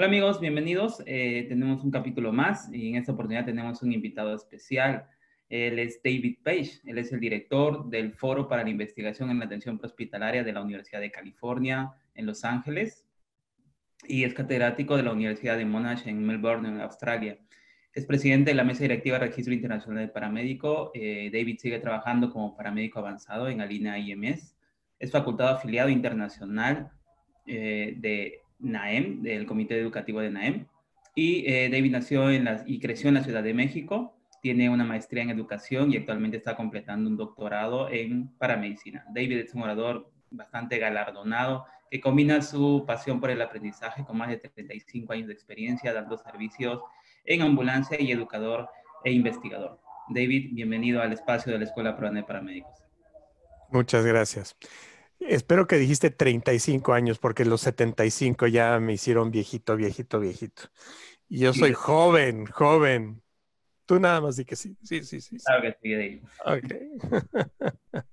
Hola amigos, bienvenidos. Eh, tenemos un capítulo más y en esta oportunidad tenemos un invitado especial. Él es David Page, él es el director del Foro para la Investigación en la Atención Prehospitalaria de la Universidad de California en Los Ángeles y es catedrático de la Universidad de Monash en Melbourne, en Australia. Es presidente de la mesa directiva Registro Internacional de Paramédico. Eh, David sigue trabajando como paramédico avanzado en Alina IMS. Es facultado afiliado internacional eh, de NAEM, del Comité Educativo de NAEM. Y eh, David nació en la, y creció en la Ciudad de México, tiene una maestría en educación y actualmente está completando un doctorado en paramedicina. David es un orador bastante galardonado que combina su pasión por el aprendizaje con más de 35 años de experiencia dando servicios en ambulancia y educador e investigador. David, bienvenido al espacio de la Escuela Peruana de Paramédicos. Muchas gracias. Espero que dijiste 35 años, porque los 75 ya me hicieron viejito, viejito, viejito. Y yo soy joven, joven. Tú nada más di que sí, sí, sí, sí. Claro que sí, Ok.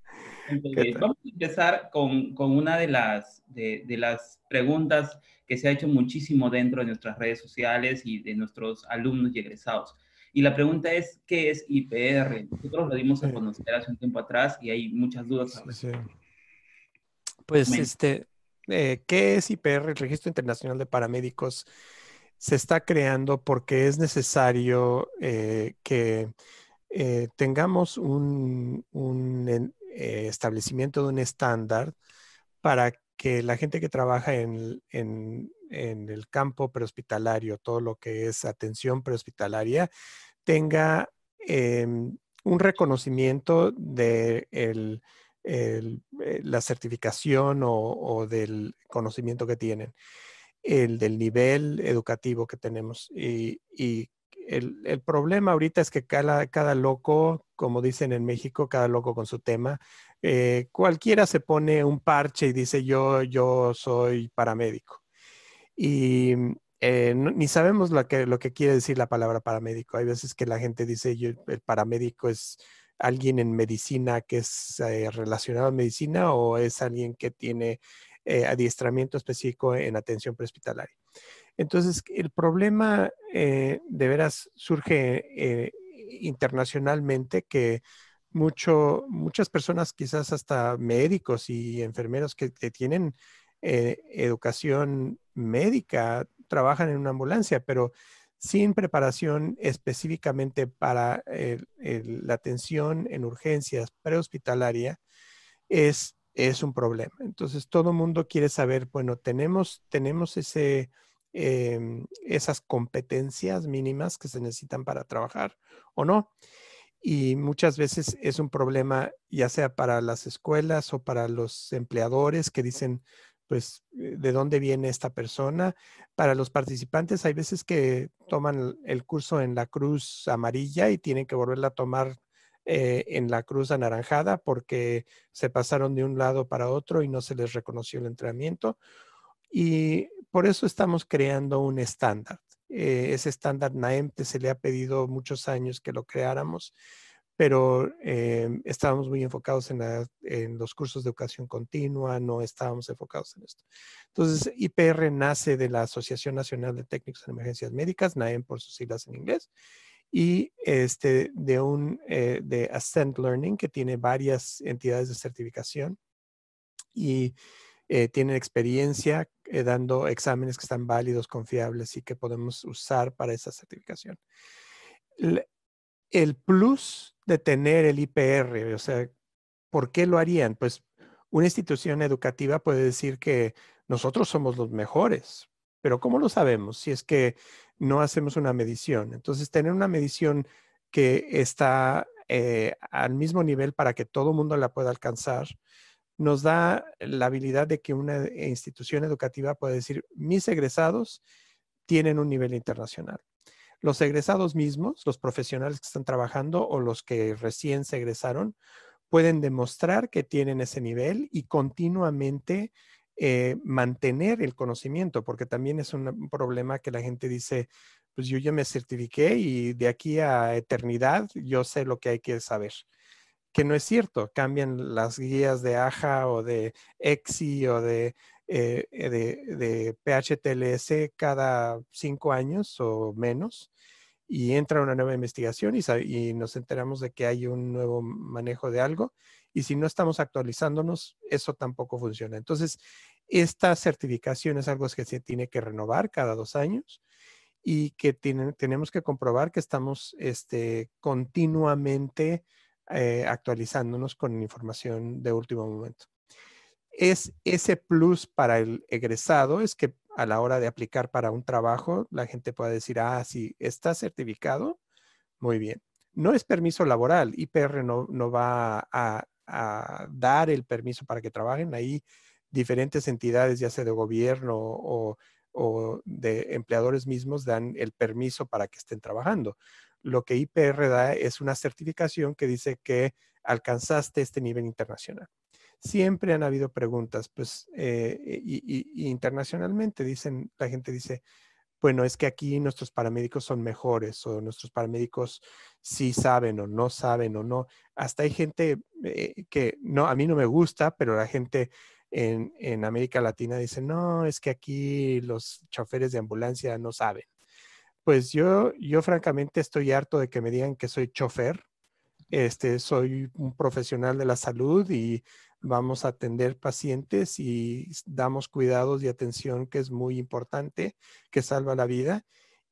Entonces, vamos a empezar con, con una de las, de, las preguntas que se ha hecho muchísimo dentro de nuestras redes sociales y de nuestros alumnos y egresados. Y la pregunta es, ¿qué es IPR? Nosotros lo dimos a conocer hace un tiempo atrás y hay muchas dudas. Sí, sí. Pues, este, eh, ¿qué es IPR, el Registro Internacional de Paramédicos? Se está creando porque es necesario eh, que eh, tengamos un, establecimiento de un estándar para que la gente que trabaja en, el campo prehospitalario, todo lo que es atención prehospitalaria, tenga em, un reconocimiento del... el eh, la certificación o, del conocimiento que tienen, el del nivel educativo que tenemos. Y, el, el, problema ahorita es que cada, cada, loco, como dicen en México, cada loco con su tema, eh, cualquiera se pone un parche y dice yo, yo soy paramédico. Y mm, eh, ni sabemos lo que, lo que quiere decir la palabra paramédico. Hay veces que la gente dice el paramédico es alguien en medicina que es eh, relacionado a medicina o es alguien que tiene eh, adiestramiento específico en atención prehospitalaria. Entonces, el problema eh, de veras surge internacionalmente que mucho, muchas personas, quizás hasta médicos y enfermeros que tienen educación médica, trabajan en una ambulancia, pero sin preparación específicamente para la atención en urgencias prehospitalaria es, es un problema. Entonces, todo el mundo quiere saber, bueno, tenemos, tenemos ese, em, esas competencias mínimas que se necesitan para trabajar o no. Y muchas veces es un problema ya sea para las escuelas o para los empleadores que dicen, pues, eh, de dónde viene esta persona. Para los participantes hay veces que toman el curso en la cruz amarilla y tienen que volverla a tomar eh, en la cruz anaranjada porque se pasaron de un lado para otro y no se les reconoció el entrenamiento. Y por eso estamos creando un estándar. Eh, ese estándar NAEMTE se le ha pedido muchos años que lo creáramos pero em, estábamos muy enfocados en, los cursos de educación continua, no estábamos enfocados en esto. Entonces, IPR nace de la Asociación Nacional de Técnicos en Emergencias Médicas, NAEM por sus siglas en inglés, y este, de, un, eh, de Ascent Learning, que tiene varias entidades de certificación y eh, tienen experiencia eh, dando exámenes que están válidos, confiables y que podemos usar para esa certificación. el plus detener el IPR? O sea, ¿por qué lo harían? Pues una institución educativa puede decir que nosotros somos los mejores, pero ¿cómo lo sabemos si es que no hacemos una medición? Entonces, tener una medición que está eh, al mismo nivel para que todo mundo la pueda alcanzar, nos da la habilidad de que una institución educativa puede decir, mis egresados tienen un nivel internacional los egresados mismos, los profesionales que están trabajando o los que recién se egresaron, pueden demostrar que tienen ese nivel y continuamente eh, mantener el conocimiento, porque también es un problema que la gente dice, pues yo ya me certifiqué y de aquí a eternidad yo sé lo que hay que saber que no es cierto. Cambian las guías de AJA o de EXI o de eh, eh, de, de, PHTLS cada cinco años o menos y entra una nueva investigación y, nos enteramos de que hay un nuevo manejo de algo y si no estamos actualizándonos, eso tampoco funciona. Entonces, esta certificación es algo que se tiene que renovar cada dos años y que tenemos que comprobar que estamos este, continuamente eh, actualizándonos con información de último momento es ese plus para el egresado, es que a la hora de aplicar para un trabajo, la gente pueda decir, ah, sí, está certificado, muy bien. No es permiso laboral, IPR no, no va a, dar el permiso para que trabajen, ahí diferentes entidades, ya sea de gobierno o, o de empleadores mismos, dan el permiso para que estén trabajando. Lo que IPR da es una certificación que dice que alcanzaste este nivel internacional siempre han habido preguntas, pues, eh, eh, y, internacionalmente dicen, la gente dice, bueno, es que aquí nuestros paramédicos son mejores o nuestros paramédicos sí saben o no saben o no. Hasta hay gente eh, que no, a mí no me gusta, pero la gente en, en, América Latina dice, no, es que aquí los choferes de ambulancia no saben. Pues yo, yo francamente estoy harto de que me digan que soy chofer. Este, soy un profesional de la salud y vamos a atender pacientes y damos cuidados y atención que es muy importante, que salva la vida.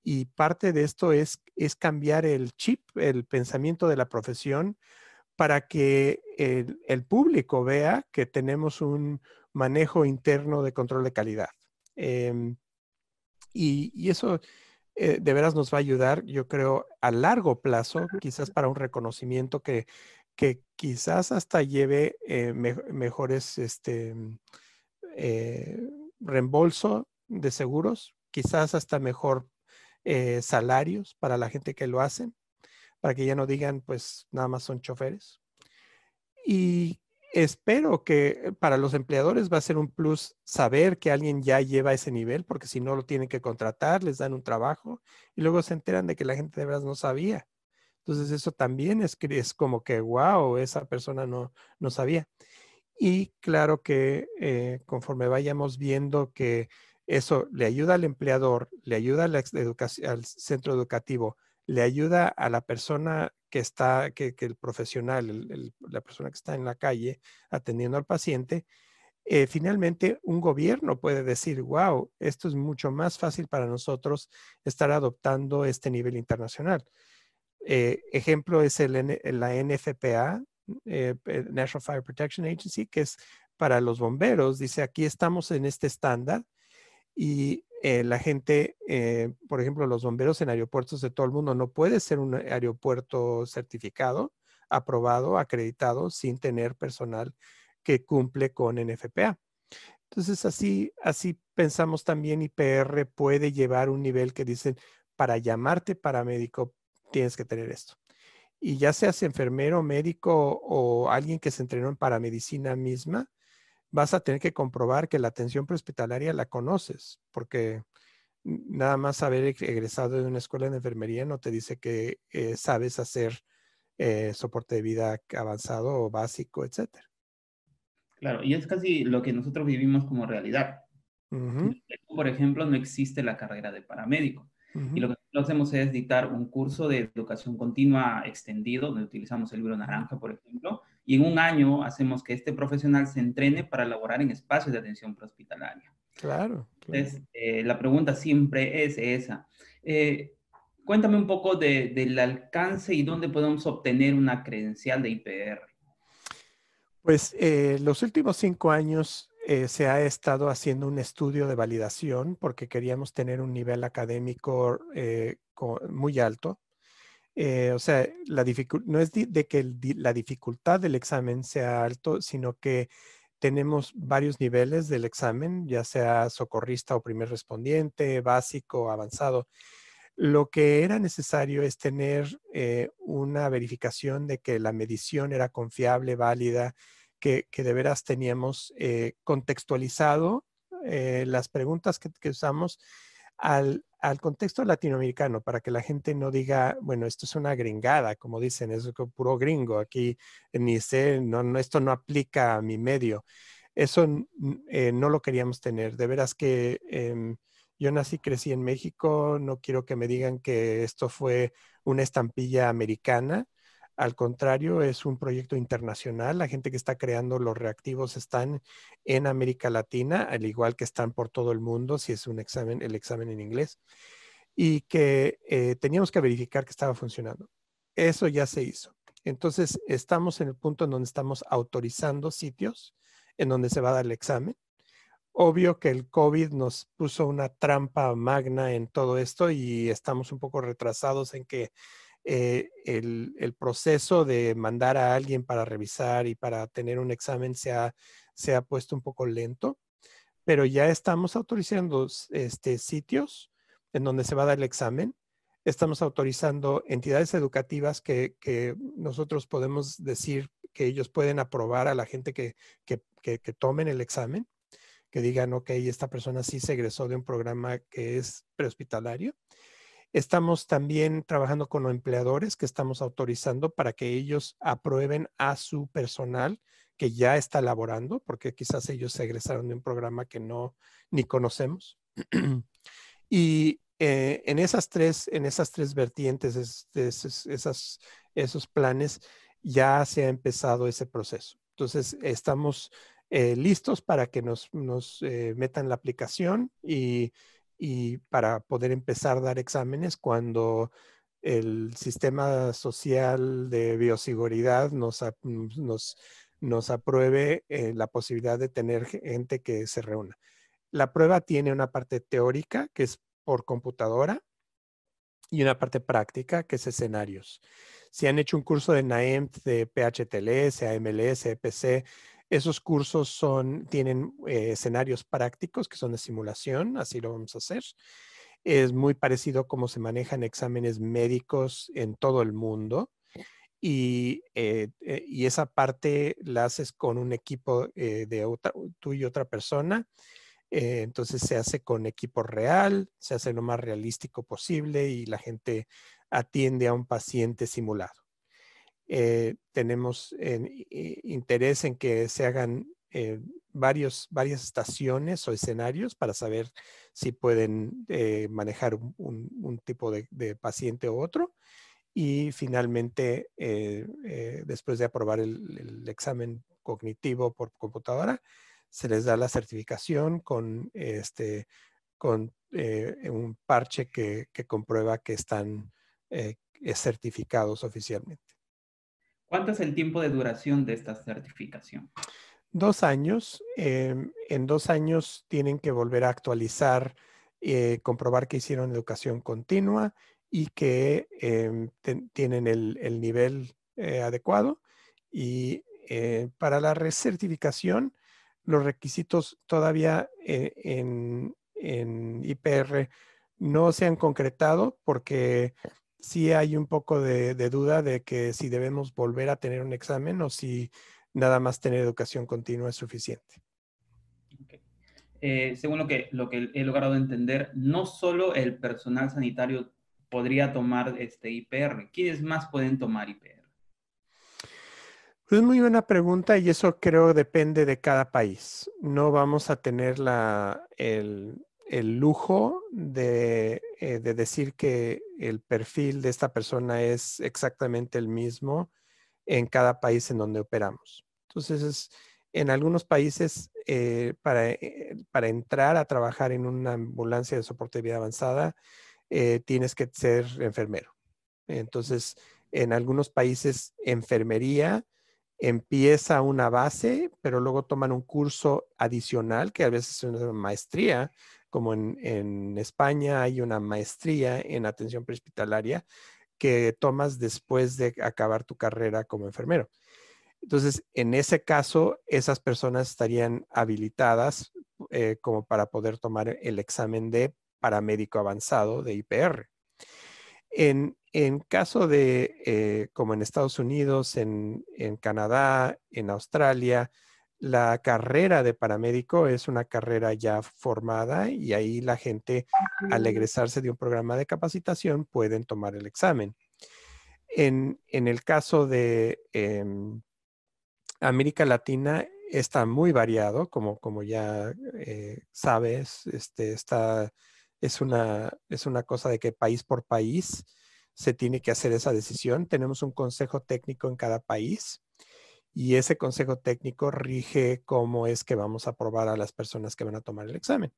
Y parte de esto es, es cambiar el chip, el pensamiento de la profesión, para que el, público vea que tenemos un manejo interno de control de calidad. Em, y, eso eh, de veras nos va a ayudar, yo creo, a largo plazo, quizás para un reconocimiento que que quizás hasta lleve eh, mejores este, mm, eh, reembolso de seguros, quizás hasta mejor eh, salarios para la gente que lo hacen, para que ya no digan, pues nada más son choferes. Y espero que para los empleadores va a ser un plus saber que alguien ya lleva ese nivel, porque si no lo tienen que contratar, les dan un trabajo y luego se enteran de que la gente de verdad no sabía. Entonces eso también es, es como que, wow, esa persona no, sabía. Y claro que eh, conforme vayamos viendo que eso le ayuda al empleador, le ayuda al centro educativo, le ayuda a la persona que está, que, el profesional, la persona que está en la calle atendiendo al paciente, eh, finalmente un gobierno puede decir, wow, esto es mucho más fácil para nosotros estar adoptando este nivel internacional. Eh, ejemplo es la NFPA, eh, eh, National Fire Protection Agency, que es para los bomberos. Dice, aquí estamos en este estándar y la gente, por ejemplo, los bomberos en aeropuertos de todo el mundo no puede ser un aeropuerto certificado, aprobado, acreditado, sin tener personal que cumple con NFPA. Entonces, así, así pensamos también IPR puede llevar un nivel que dicen, para llamarte para paramédico, tienes que tener esto. Y ya seas enfermero, médico o alguien que se entrenó en paramedicina misma, vas a tener que comprobar que la atención prehospitalaria la conoces, porque nada más haber egresado de una escuela de enfermería no te dice que eh, sabes hacer eh, soporte de vida avanzado o básico, etc. Claro, y es casi lo que nosotros vivimos como realidad. Por ejemplo, no existe la carrera de paramédico. Y lo que lo hacemos es dictar un curso de educación continua extendido, donde utilizamos el libro naranja, por ejemplo, y en un año hacemos que este profesional se entrene para laborar en espacios de atención prehospitalaria. Claro. Entonces, eh, la pregunta siempre es esa. Eh, cuéntame un poco del alcance y dónde podemos obtener una credencial de IPR. Pues eh, los últimos cinco años eh, se ha estado haciendo un estudio de validación porque queríamos tener un nivel académico eh, muy alto. Eh, o sea, no es de que la dificultad del examen sea alto, sino que tenemos varios niveles del examen, ya sea socorrista o primer respondiente, básico, avanzado. Lo que era necesario es tener una verificación de que la medición era confiable, válida, que, de veras teníamos eh, contextualizado eh, las preguntas que, usamos al, al, contexto latinoamericano para que la gente no diga, bueno, esto es una gringada, como dicen, es puro gringo, aquí ni sé, no, esto no aplica a mi medio. Eso eh, no lo queríamos tener. De veras que em, yo nací, crecí en México, no quiero que me digan que esto fue una estampilla americana. Al contrario, es un proyecto internacional. La gente que está creando los reactivos están en América Latina, al igual que están por todo el mundo, si es un examen, el examen en inglés, y que eh, teníamos que verificar que estaba funcionando. Eso ya se hizo. Entonces, estamos en el punto en donde estamos autorizando sitios en donde se va a dar el examen. Obvio que el COVID nos puso una trampa magna en todo esto y estamos un poco retrasados en que eh, el, proceso de mandar a alguien para revisar y para tener un examen se ha, puesto un poco lento, pero ya estamos autorizando este, sitios en donde se va a dar el examen. Estamos autorizando entidades educativas que, nosotros podemos decir que ellos pueden aprobar a la gente que, que tomen el examen, que digan, ok, esta persona sí se egresó de un programa que es prehospitalario Estamos también trabajando con los empleadores que estamos autorizando para que ellos aprueben a su personal que ya está laborando, porque quizás ellos se egresaron de un programa que no ni conocemos. y eh, en, esas tres, en esas tres vertientes, esas, esos planes, ya se ha empezado ese proceso. Entonces, estamos eh, listos para que nos, eh, metan la aplicación y y para poder empezar a dar exámenes cuando el sistema social de bioseguridad nos, apruebe eh, la posibilidad de tener gente que se reúna. La prueba tiene una parte teórica, que es por computadora, y una parte práctica, que es escenarios. Si han hecho un curso de NAEMT, de PHTLS, AMLS, EPC, esos cursos tienen eh, escenarios prácticos que son de simulación, así lo vamos a hacer. Es muy parecido a cómo se manejan exámenes médicos en todo el mundo. Y, eh, eh, esa parte la haces con un equipo de otra, tú y otra persona. entonces se hace con equipo real, se hace lo más realístico posible y la gente atiende a un paciente simulado. Eh, tenemos interés en que se hagan eh, varios, varias estaciones o escenarios para saber si pueden eh, manejar un, tipo de, paciente u otro. Y finalmente, después de aprobar el, examen cognitivo por computadora, se les da la certificación con, este, con un parche que comprueba que están certificados oficialmente. ¿Cuánto es el tiempo de duración de esta certificación? Dos años. Em, en dos años tienen que volver a actualizar, eh, comprobar que hicieron educación continua y que em, tienen el, nivel eh, adecuado. Y eh, para la recertificación, los requisitos todavía en, en IPR no se han concretado porque sí hay un poco de, duda de que si debemos volver a tener un examen o si nada más tener educación continua es suficiente. Eh, según lo que, lo que he logrado entender, no solo el personal sanitario podría tomar este IPR, ¿quiénes más pueden tomar IPR? Es muy buena pregunta y eso creo depende de cada país. No vamos a tener la, el, el lujo eh, de, decir que el perfil de esta persona es exactamente el mismo en cada país en donde operamos. Entonces, en algunos países, eh, para, eh, para, entrar a trabajar en una ambulancia de soporte de vida avanzada, tienes que ser enfermero. Entonces, en algunos países, enfermería empieza una base, pero luego toman un curso adicional, que a veces es una maestría, como en, España hay una maestría en atención prehospitalaria que tomas después de acabar tu carrera como enfermero. Entonces, en ese caso, esas personas estarían habilitadas eh, como para poder tomar el examen de paramédico avanzado de IPR. En, caso de, eh, como en Estados Unidos, en Canadá, en Australia, la carrera de paramédico es una carrera ya formada y ahí la gente al egresarse de un programa de capacitación pueden tomar el examen. En, el caso de em, América Latina está muy variado, como, ya eh, sabes, este, está, es una cosa de que país por país se tiene que hacer esa decisión. Tenemos un consejo técnico en cada país y ese consejo técnico rige cómo es que vamos a aprobar a las personas que van a tomar el examen.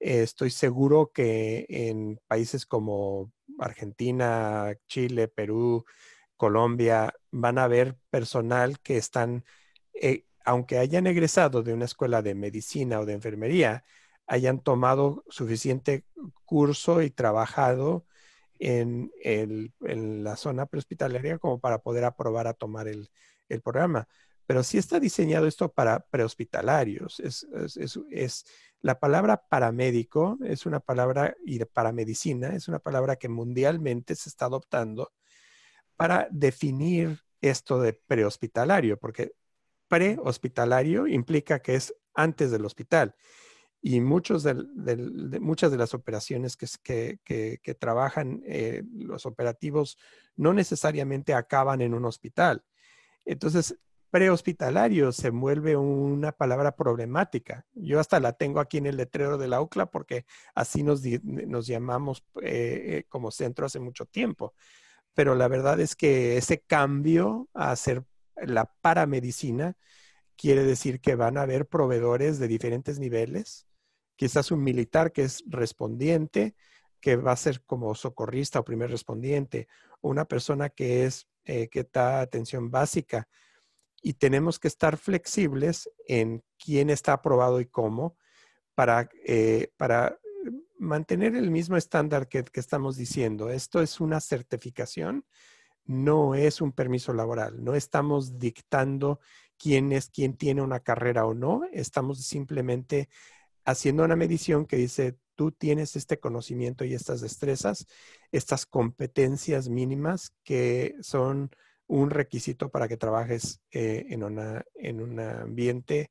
estoy seguro que en países como Argentina, Chile, Perú, Colombia, van a haber personal que están, eh, aunque hayan egresado de una escuela de medicina o de enfermería, hayan tomado suficiente curso y trabajado en, la zona prehospitalaria como para poder aprobar a tomar el, el programa, pero sí está diseñado esto para prehospitalarios. Es, la palabra paramédico, es una palabra, y paramedicina, es una palabra que mundialmente se está adoptando para definir esto de prehospitalario, porque prehospitalario implica que es antes del hospital. Y muchos muchas de las operaciones que, trabajan eh, los operativos no necesariamente acaban en un hospital entonces, prehospitalario se vuelve una palabra problemática. Yo hasta la tengo aquí en el letrero de la UCLA porque así nos, llamamos eh, eh, como centro hace mucho tiempo. Pero la verdad es que ese cambio a ser la paramedicina quiere decir que van a haber proveedores de diferentes niveles, quizás un militar que es respondiente, que va a ser como socorrista o primer respondiente, una persona que es eh, que está atención básica. Y tenemos que estar flexibles en quién está aprobado y cómo para, eh, para mantener el mismo estándar que, que estamos diciendo. Esto es una certificación, no es un permiso laboral. No estamos dictando quién es, quién tiene una carrera o no. Estamos simplemente haciendo una medición que dice, tú tienes este conocimiento y estas destrezas, estas competencias mínimas que son un requisito para que trabajes eh, en, en un ambiente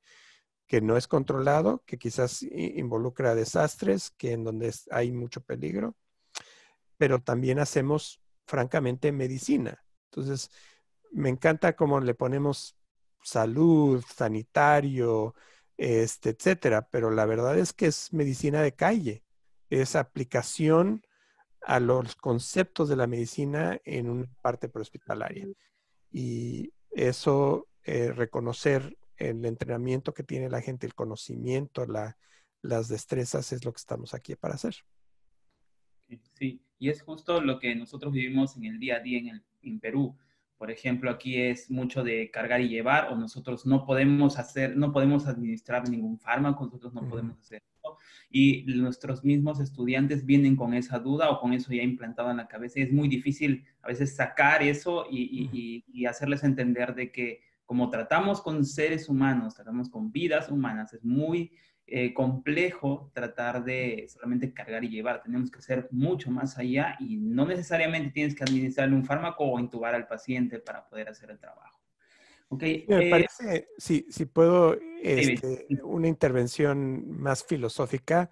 que no es controlado, que quizás involucra desastres, que en donde hay mucho peligro, pero también hacemos, francamente, medicina. Entonces, me encanta cómo le ponemos salud, sanitario, este, etcétera. Pero la verdad es que es medicina de calle, es aplicación a los conceptos de la medicina en una parte prehospitalaria. Y eso, eh, reconocer el entrenamiento que tiene la gente, el conocimiento, las destrezas, es lo que estamos aquí para hacer. Sí, y es justo lo que nosotros vivimos en el día a día en Perú. Por ejemplo, aquí es mucho de cargar y llevar, o nosotros no podemos hacer, no podemos administrar ningún fármaco, nosotros no podemos hacer eso. Y nuestros mismos estudiantes vienen con esa duda o con eso ya implantado en la cabeza. Y es muy difícil a veces sacar eso y, y hacerles entender de que como tratamos con seres humanos, tratamos con vidas humanas, es muy eh, complejo tratar de solamente cargar y llevar. Tenemos que hacer mucho más allá y no necesariamente tienes que administrarle un fármaco o intubar al paciente para poder hacer el trabajo. Okay, Me eh, parece, si, puedo, este, una intervención más filosófica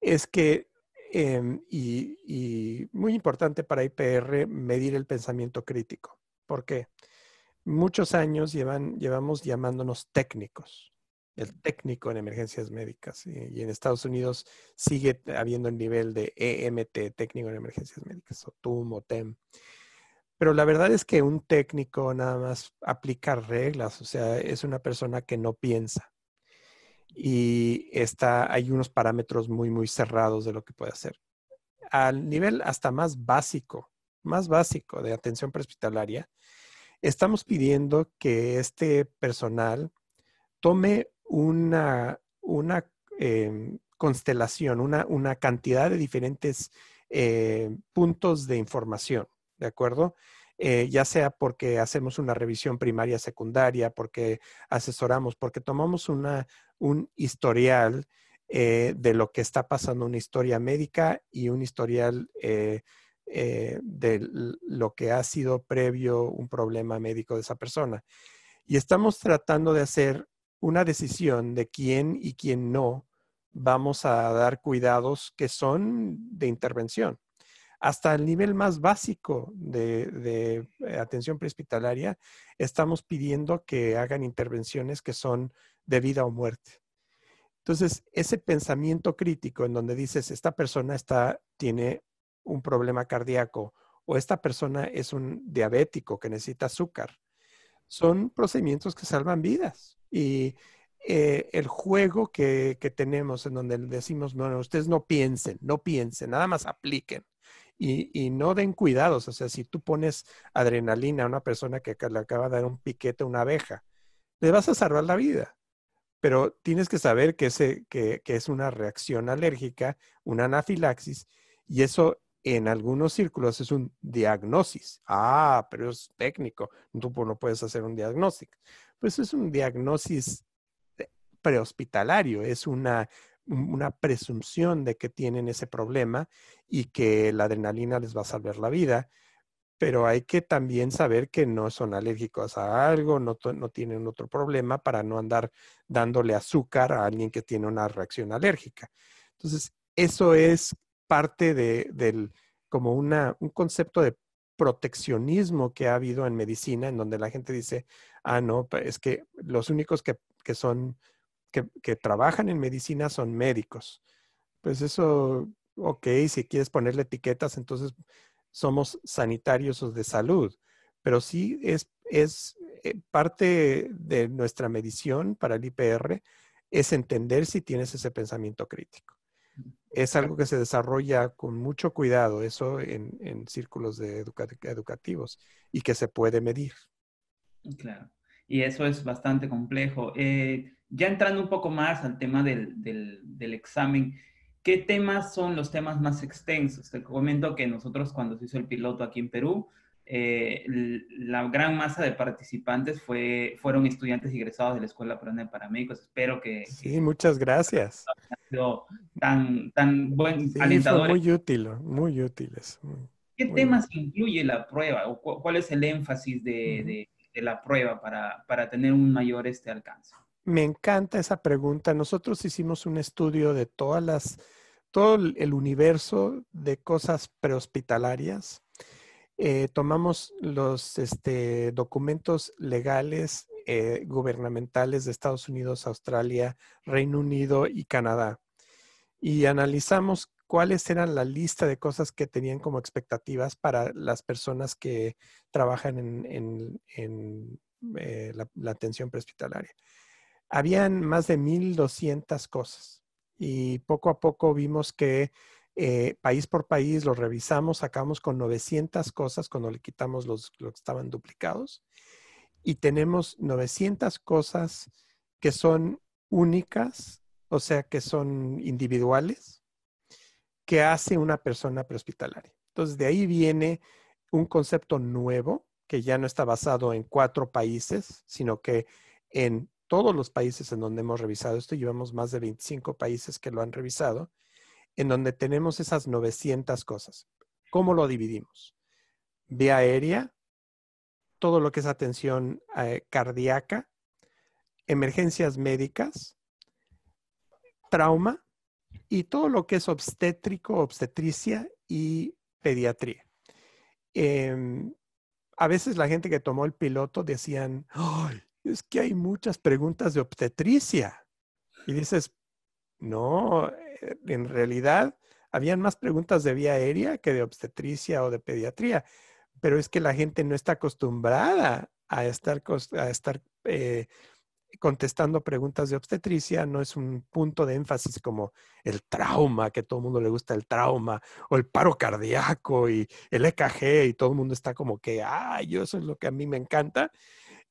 es que, em, y, muy importante para IPR, medir el pensamiento crítico. porque Muchos años llevan, llevamos llamándonos técnicos el técnico en emergencias médicas. Eh, y, en Estados Unidos sigue habiendo el nivel de EMT, técnico en emergencias médicas, o TUM o TEM. Pero la verdad es que un técnico nada más aplica reglas, o sea, es una persona que no piensa. Y está, hay unos parámetros muy, muy cerrados de lo que puede hacer. Al nivel hasta más básico, más básico de atención prehospitalaria, estamos pidiendo que este personal tome una, una em, constelación, una, una, cantidad de diferentes eh, puntos de información, ¿de acuerdo? Eh, ya sea porque hacemos una revisión primaria, secundaria, porque asesoramos, porque tomamos un historial eh, de lo que está pasando, una historia médica y un historial de lo que ha sido previo un problema médico de esa persona. Y estamos tratando de hacer una decisión de quién y quién no vamos a dar cuidados que son de intervención. Hasta el nivel más básico de, eh, atención prehospitalaria, estamos pidiendo que hagan intervenciones que son de vida o muerte. Entonces, ese pensamiento crítico en donde dices, esta persona está, tiene un problema cardíaco o esta persona es un diabético que necesita azúcar son procedimientos que salvan vidas. Y eh, el juego que, tenemos en donde decimos, no, ustedes no piensen, no piensen, nada más apliquen. Y, no den cuidados. O sea, si tú pones adrenalina a una persona que le acaba de dar un piquete a una abeja, le vas a salvar la vida. Pero tienes que saber que, ese, que, que es una reacción alérgica, una anafilaxis, y eso en algunos círculos es un diagnóstico. Ah, pero es técnico. Tú no puedes hacer un diagnóstico. Pues es un diagnóstico eh, prehospitalario, es una, presunción de que tienen ese problema y que la adrenalina les va a salvar la vida. Pero hay que también saber que no son alérgicos a algo, no, no tienen otro problema para no andar dándole azúcar a alguien que tiene una reacción alérgica. Entonces, eso es parte de, del, como una, un concepto de proteccionismo que ha habido en medicina, en donde la gente dice, ah, no, es que los únicos que, que son, que, trabajan en medicina son médicos. Pues eso, ok, si quieres ponerle etiquetas, entonces somos sanitarios o de salud, pero sí es, es eh, parte de nuestra medición para el IPR es entender si tienes ese pensamiento crítico es algo que se desarrolla con mucho cuidado, eso en, círculos de educativos, y que se puede medir. Claro, y eso es bastante complejo. Eh, ya entrando un poco más al tema del, del, examen, ¿qué temas son los temas más extensos? Te comento que nosotros cuando se hizo el piloto aquí en Perú, eh, la gran masa de participantes fue, fueron estudiantes egresados de la Escuela Peruana para Paramédicos. Espero que... Sí, muchas gracias. tan, tan buen Muy útil, muy útiles. ¿Qué temas incluye la prueba o cuál es el énfasis de, la prueba para, tener un mayor este alcance? Me encanta esa pregunta. Nosotros hicimos un estudio de todas las, todo el universo de cosas prehospitalarias eh, tomamos los este, documentos legales eh, gubernamentales de Estados Unidos, Australia, Reino Unido y Canadá y analizamos cuáles eran la lista de cosas que tenían como expectativas para las personas que trabajan en, eh, la, atención prehospitalaria. Habían más de 1.200 cosas y poco a poco vimos que eh, país por país, lo revisamos, sacamos con 900 cosas cuando le quitamos los, los que estaban duplicados y tenemos 900 cosas que son únicas, o sea, que son individuales, que hace una persona prehospitalaria. Entonces, de ahí viene un concepto nuevo que ya no está basado en cuatro países, sino que en todos los países en donde hemos revisado esto, llevamos más de 25 países que lo han revisado, en donde tenemos esas 900 cosas. ¿Cómo lo dividimos? Vía aérea, todo lo que es atención eh, cardíaca, emergencias médicas, trauma y todo lo que es obstétrico, obstetricia y pediatría. Em, a veces la gente que tomó el piloto decían, es que hay muchas preguntas de obstetricia. Y dices, no, eh, en realidad habían más preguntas de vía aérea que de obstetricia o de pediatría, pero es que la gente no está acostumbrada a estar, a estar eh, contestando preguntas de obstetricia, no es un punto de énfasis como el trauma, que todo el mundo le gusta el trauma, o el paro cardíaco y el EKG, y todo el mundo está como que, ah, yo eso es lo que a mí me encanta.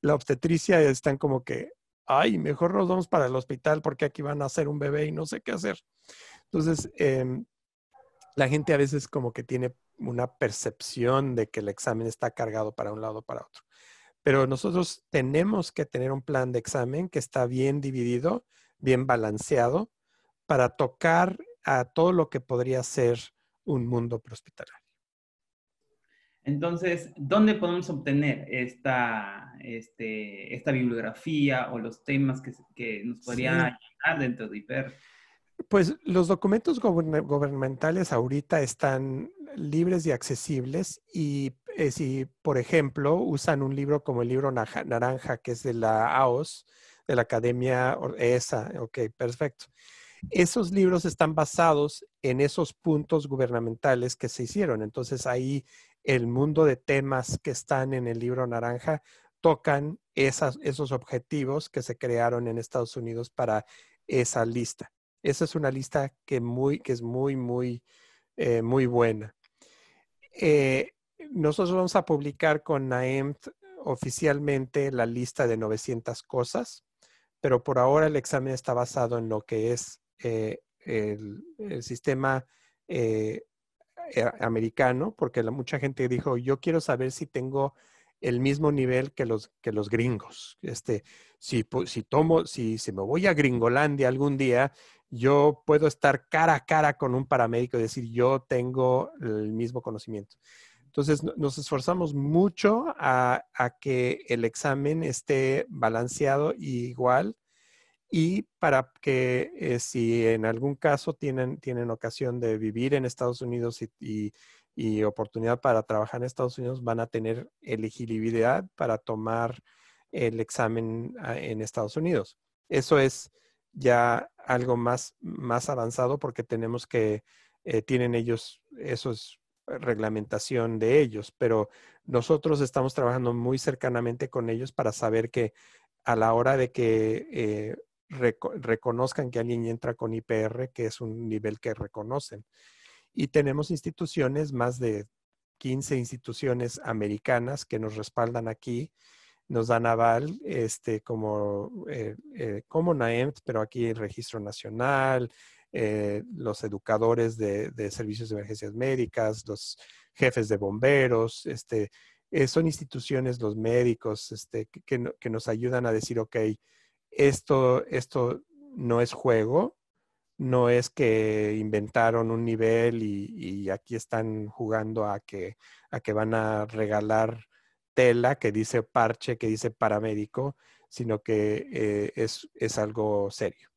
La obstetricia están como que, ay, mejor nos vamos para el hospital porque aquí van a hacer un bebé y no sé qué hacer. Entonces, em, la gente a veces como que tiene una percepción de que el examen está cargado para un lado o para otro. Pero nosotros tenemos que tener un plan de examen que está bien dividido, bien balanceado, para tocar a todo lo que podría ser un mundo prehospitalario. Entonces, ¿dónde podemos obtener esta, este, esta bibliografía o los temas que, que nos podrían ayudar dentro de IPER? Pues los documentos gubernamentales ahorita están libres y accesibles y eh, si, por ejemplo, usan un libro como el libro naranja, que es de la AOS, de la Academia ESA, ok, perfecto. Esos libros están basados en esos puntos gubernamentales que se hicieron. Entonces ahí el mundo de temas que están en el libro naranja tocan esos objetivos que se crearon en Estados Unidos para esa lista. Esa es una lista que, muy, que es muy, muy, eh, muy buena. Eh, nosotros vamos a publicar con NAEMT oficialmente la lista de 900 cosas, pero por ahora el examen está basado en lo que es eh, el, sistema eh, americano, porque la, mucha gente dijo, yo quiero saber si tengo el mismo nivel que los, que los gringos. Este, si, tomo, si, si me voy a Gringolandia algún día, yo puedo estar cara a cara con un paramédico y decir, yo tengo el mismo conocimiento. Entonces, nos esforzamos mucho a, a que el examen esté balanceado y igual y para que eh, si en algún caso tienen, tienen ocasión de vivir en Estados Unidos y, oportunidad para trabajar en Estados Unidos, van a tener elegibilidad para tomar el examen en Estados Unidos. Eso es ya algo más, más avanzado porque tenemos que, eh, tienen ellos, eso es reglamentación de ellos, pero nosotros estamos trabajando muy cercanamente con ellos para saber que a la hora de que eh, reconozcan que alguien entra con IPR, que es un nivel que reconocen. Y tenemos instituciones, más de 15 instituciones americanas que nos respaldan aquí, nos dan aval, este, como, eh, eh, como NAEMT, pero aquí el Registro Nacional, eh, los educadores de, servicios de emergencias médicas, los jefes de bomberos, este, son instituciones, los médicos, este, que nos ayudan a decir, ok, esto, esto no es juego, no es que inventaron un nivel y, aquí están jugando a que, a que van a regalar tela que dice parche, que dice paramédico, sino que eh, es, es, algo serio.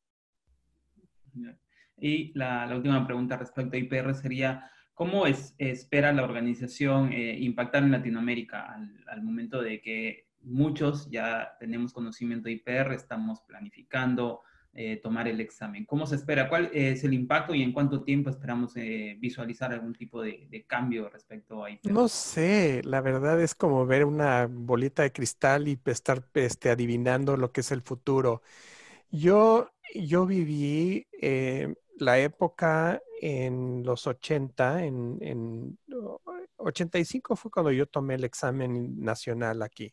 Y la, última pregunta respecto a IPR sería, ¿cómo es, espera la organización eh, impactar en Latinoamérica al momento de que muchos ya tenemos conocimiento de IPR, estamos planificando eh, tomar el examen. ¿Cómo se espera? ¿Cuál es el impacto y en cuánto tiempo esperamos eh, visualizar algún tipo de, cambio respecto a IPR? No sé, la verdad es como ver una bolita de cristal y estar este, adivinando lo que es el futuro. Yo, viví eh, la época en los 80, en, en 85 fue cuando yo tomé el examen nacional aquí.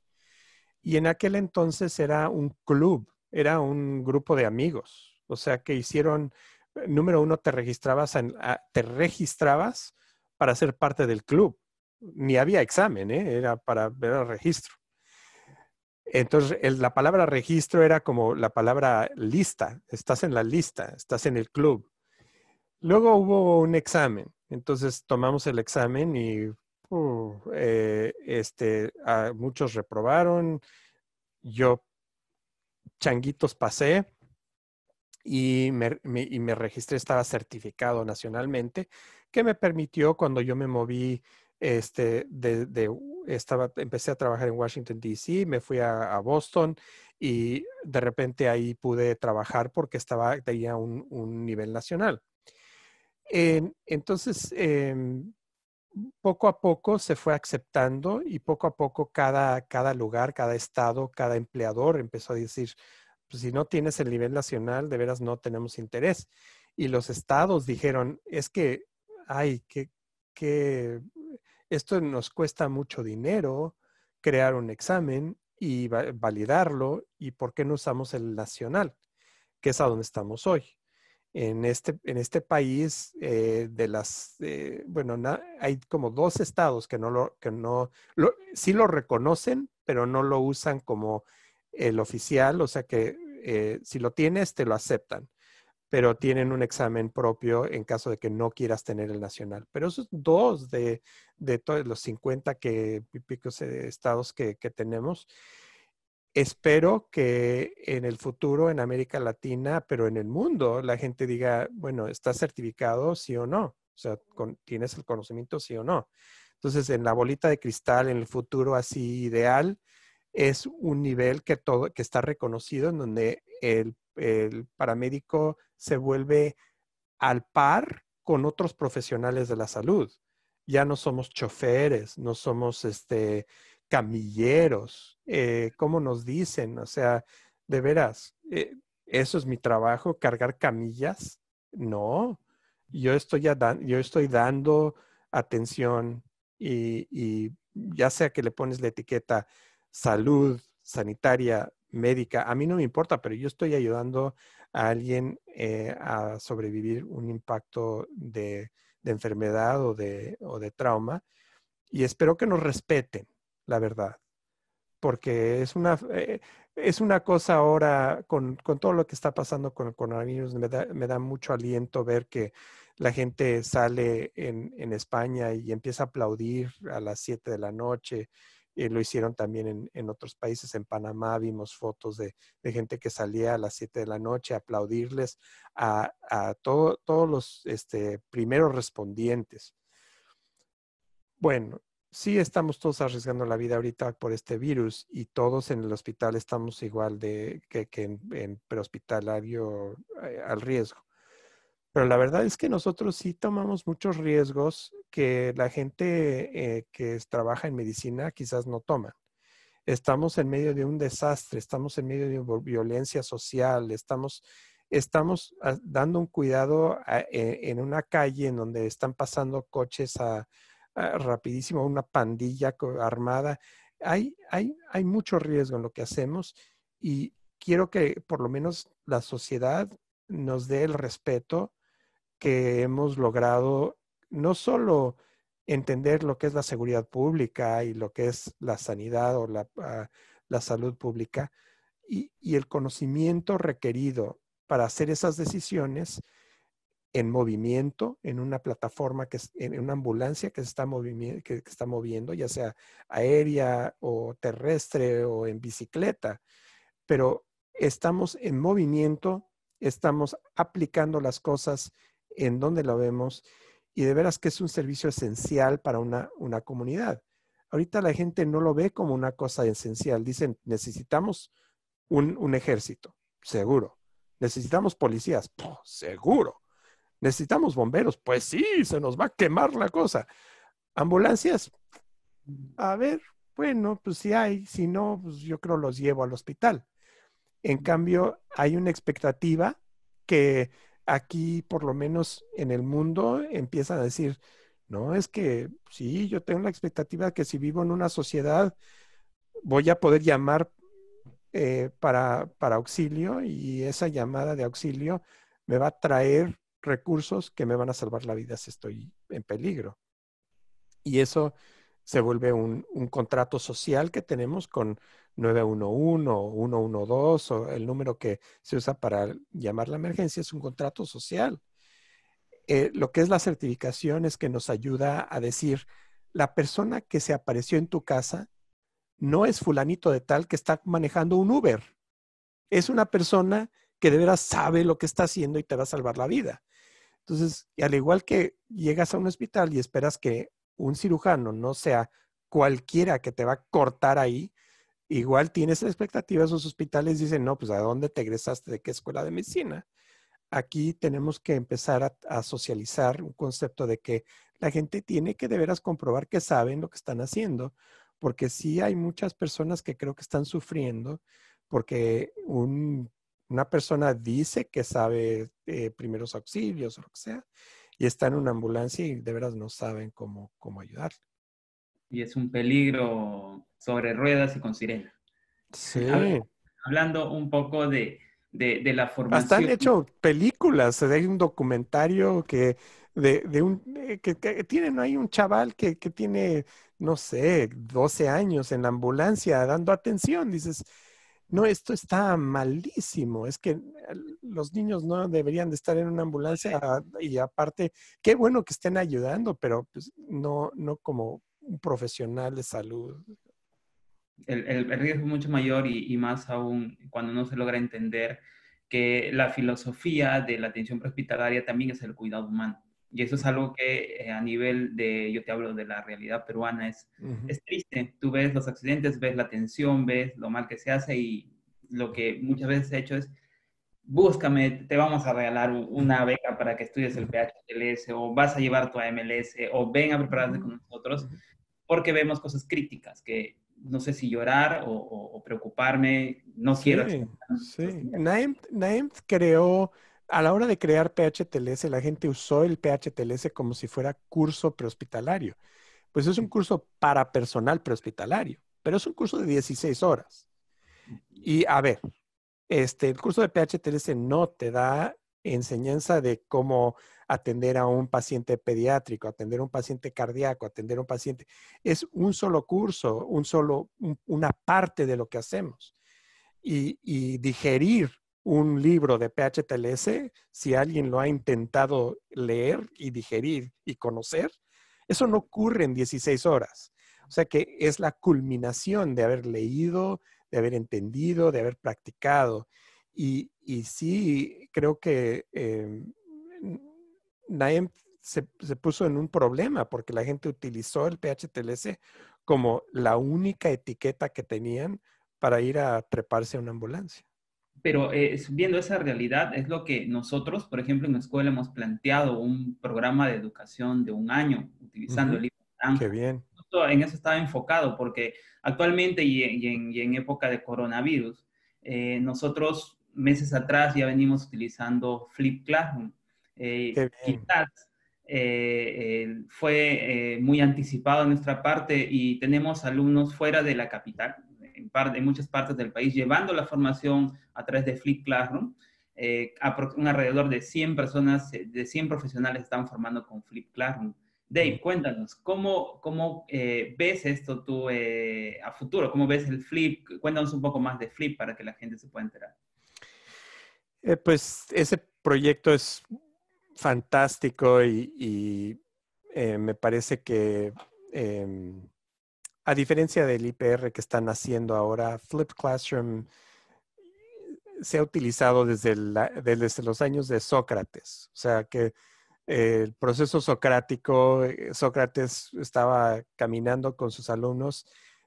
Y en aquel entonces era un club, era un grupo de amigos. O sea que hicieron, eh, número uno, te registrabas, en, ah, te registrabas para ser parte del club. Ni había examen, ¿eh? era para ver el registro. Entonces, la palabra registro era como la palabra lista. Estás en la lista, estás en el club. Luego hubo un examen. Entonces tomamos el examen y eh, este, ah, muchos reprobaron, yo changuitos pasé y me, registré, estaba certificado nacionalmente, que me permitió cuando yo me moví este, de, estaba, empecé a trabajar en Washington, D.C., me fui a, Boston y de repente ahí pude trabajar porque estaba, tenía un, nivel nacional. entonces, em, poco a poco se fue aceptando y poco a poco cada, lugar, cada estado, cada empleador empezó a decir, pues si no tienes el nivel nacional, de veras no tenemos interés. Y los estados dijeron, es que, ay, que, esto nos cuesta mucho dinero crear un examen y validarlo y por qué no usamos el nacional, que es a donde estamos hoy en este, en este país, eh, de las, eh, bueno, hay como dos estados que no lo, que no, sí lo reconocen, pero no lo usan como el oficial, o sea que eh, si lo tienes, te lo aceptan, pero tienen un examen propio en caso de que no quieras tener el nacional. Pero esos dos de, de todos los 50 que, pico estados que tenemos, espero que en el futuro en América Latina, pero en el mundo, la gente diga, bueno, ¿estás certificado sí o no? O sea, ¿tienes el conocimiento sí o no? Entonces, en la bolita de cristal, en el futuro así ideal, es un nivel que, que está reconocido en donde el paramédico se vuelve al par con otros profesionales de la salud. Ya no somos choferes, no somos este, camilleros, eh, cómo nos dicen, o sea, de veras, eh, eso es mi trabajo, cargar camillas. No, yo estoy, yo estoy dando atención y, ya sea que le pones la etiqueta salud, sanitaria, médica, a mí no me importa, pero yo estoy ayudando a alguien eh, a sobrevivir un impacto de, enfermedad o de, o de trauma y espero que nos respeten la verdad. Porque es una, eh, es una cosa ahora, con, todo lo que está pasando con el coronavirus, me da, mucho aliento ver que la gente sale en, España y empieza a aplaudir a las 7 de la noche. Eh, lo hicieron también en, otros países. En Panamá vimos fotos de, gente que salía a las 7 de la noche a aplaudirles a, todos los este, primeros respondientes. Bueno, sí estamos todos arriesgando la vida ahorita por este virus y todos en el hospital estamos igual de que, en, prehospitalario eh, al riesgo. Pero la verdad es que nosotros sí tomamos muchos riesgos que la gente eh, que trabaja en medicina quizás no toma. Estamos en medio de un desastre, estamos en medio de violencia social, estamos, estamos ah, dando un cuidado eh, en una calle en donde están pasando coches a, Ah, rapidísimo, una pandilla armada. Hay, mucho riesgo en lo que hacemos y quiero que por lo menos la sociedad nos dé el respeto que hemos logrado no solo entender lo que es la seguridad pública y lo que es la sanidad o la, ah, salud pública y, el conocimiento requerido para hacer esas decisiones en movimiento, en una plataforma, que es, en una ambulancia que se está, que, está moviendo, ya sea aérea o terrestre o en bicicleta, pero estamos en movimiento, estamos aplicando las cosas en donde lo vemos y de veras que es un servicio esencial para una, comunidad. Ahorita la gente no lo ve como una cosa esencial, dicen necesitamos un, ejército, seguro, necesitamos policías, seguro Necesitamos bomberos. Pues sí, se nos va a quemar la cosa. Ambulancias. A ver, bueno, pues si hay, si no, pues yo creo los llevo al hospital. En cambio, hay una expectativa que aquí, por lo menos en el mundo, empiezan a decir, no, es que sí, yo tengo la expectativa que si vivo en una sociedad, voy a poder llamar eh, para, para auxilio y esa llamada de auxilio me va a traer recursos que me van a salvar la vida si estoy en peligro. Y eso se vuelve un, contrato social que tenemos con 911 o 112 o el número que se usa para llamar la emergencia, es un contrato social. Eh, lo que es la certificación es que nos ayuda a decir, la persona que se apareció en tu casa no es fulanito de tal que está manejando un Uber. Es una persona que de veras sabe lo que está haciendo y te va a salvar la vida. Entonces, al igual que llegas a un hospital y esperas que un cirujano no sea cualquiera que te va a cortar ahí, igual tienes la expectativa, esos hospitales dicen, no, pues ¿a dónde te egresaste? ¿De qué escuela de medicina? Aquí tenemos que empezar a, socializar un concepto de que la gente tiene que de veras comprobar que saben lo que están haciendo, porque sí hay muchas personas que creo que están sufriendo porque un una persona dice que sabe eh, primeros auxilios o lo que sea, y está en una ambulancia y de veras no saben cómo, cómo ayudarle. Y es un peligro sobre ruedas y con sirena. Sí. hablando un poco de, de, la formación. Hasta han hecho películas, eh, hay un documentario que de, de un eh, que, no hay un chaval que, que, tiene, no sé, 12 años en la ambulancia dando atención. Dices, no, esto está malísimo, es que los niños no deberían de estar en una ambulancia ah, y aparte, qué bueno que estén ayudando, pero pues, no, no como un profesional de salud. El, riesgo es mucho mayor y, y, más aún cuando no se logra entender que la filosofía de la atención prehospitalaria también es el cuidado humano. Y eso es algo que eh, a nivel de, yo te hablo de la realidad peruana, es, es triste. Tú ves los accidentes, ves la tensión, ves lo mal que se hace y lo que muchas veces he hecho es, búscame, te vamos a regalar una beca para que estudies el PHLS o vas a llevar tu AMLS o ven a prepararte con nosotros, porque vemos cosas críticas que no sé si llorar o, preocuparme, no quiero. Sí, sí. creó a la hora de crear PHTLS, la gente usó el PHTLS como si fuera curso prehospitalario. Pues es un curso para personal prehospitalario, pero es un curso de 16 horas. Y a ver, este, el curso de PHTLS no te da enseñanza de cómo atender a un paciente pediátrico, atender a un paciente cardíaco, atender a un paciente. Es un solo curso, un solo, una parte de lo que hacemos. y digerir un libro de PHTLS, si alguien lo ha intentado leer y digerir y conocer, eso no ocurre en 16 horas. O sea que es la culminación de haber leído, de haber entendido, de haber practicado. Y, sí, creo que eh, Naem se, se, puso en un problema porque la gente utilizó el PHTLS como la única etiqueta que tenían para ir a treparse a una ambulancia pero eh, viendo esa realidad es lo que nosotros, por ejemplo, en la escuela hemos planteado un programa de educación de un año utilizando el libro Qué bien. en eso estaba enfocado porque actualmente y, en, época de coronavirus, eh, nosotros meses atrás ya venimos utilizando Flip Classroom. Eh, Qué bien. Quizás fue muy anticipado en nuestra parte y tenemos alumnos fuera de la capital, en, en muchas partes del país llevando la formación a través de Flip Classroom. Eh, alrededor de 100 personas, eh, de 100 profesionales están formando con Flip Classroom. Dave, cuéntanos, ¿cómo, cómo eh, ves esto tú eh, a futuro? ¿Cómo ves el Flip? Cuéntanos un poco más de Flip para que la gente se pueda enterar. pues ese proyecto es fantástico y me parece que em, a diferencia del IPR que están haciendo ahora, Flip Classroom eh, se ha utilizado desde, desde los años de Sócrates. O sea, que eh, el proceso socrático, eh, Sócrates estaba caminando con sus alumnos,